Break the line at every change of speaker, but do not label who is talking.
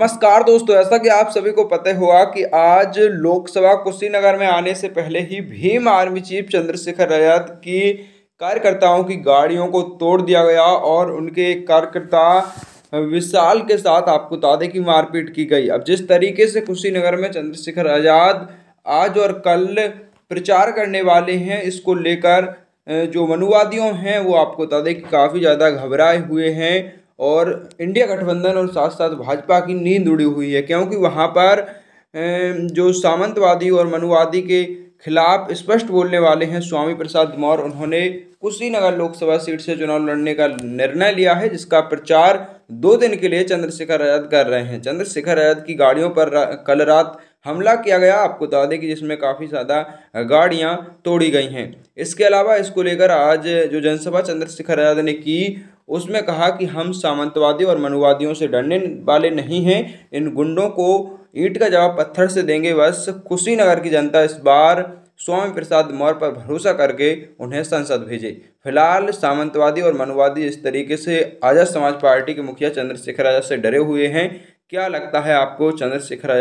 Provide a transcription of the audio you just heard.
नमस्कार दोस्तों ऐसा कि आप सभी को पता हुआ कि आज लोकसभा कुशीनगर में आने से पहले ही भीम आर्मी चीफ चंद्रशेखर आजाद की कार्यकर्ताओं की गाड़ियों को तोड़ दिया गया और उनके कार्यकर्ता विशाल के साथ आपको बता दें कि मारपीट की गई अब जिस तरीके से कुशीनगर में चंद्रशेखर आजाद आज और कल प्रचार करने वाले हैं इसको लेकर जो मनुवादियों हैं वो आपको बता दें कि काफ़ी ज़्यादा घबराए हुए हैं और इंडिया गठबंधन और साथ साथ भाजपा की नींद उड़ी हुई है क्योंकि वहाँ पर जो सामंतवादी और मनुवादी के खिलाफ स्पष्ट बोलने वाले हैं स्वामी प्रसाद मौर्य उन्होंने कुशीनगर लोकसभा सीट से चुनाव लड़ने का निर्णय लिया है जिसका प्रचार दो दिन के लिए चंद्रशेखर आजाद कर रहे हैं चंद्रशेखर आजाद की गाड़ियों पर कल रात हमला किया गया आपको बता दें कि जिसमें काफ़ी ज़्यादा गाड़ियाँ तोड़ी गई हैं इसके अलावा इसको लेकर आज जो जनसभा चंद्रशेखर आज़ाद ने की उसमें कहा कि हम सामंतवादी और मनुवादियों से डरने वाले नहीं हैं इन गुंडों को ईंट का जवाब पत्थर से देंगे बस कुशीनगर की जनता इस बार स्वामी प्रसाद मौर्य पर भरोसा करके उन्हें संसद भेजे फिलहाल सामंतवादी और मनुवादी इस तरीके से आज़ाद समाज पार्टी के मुखिया चंद्रशेखर आज़ाद से डरे हुए हैं क्या लगता है आपको चंद्रशेखर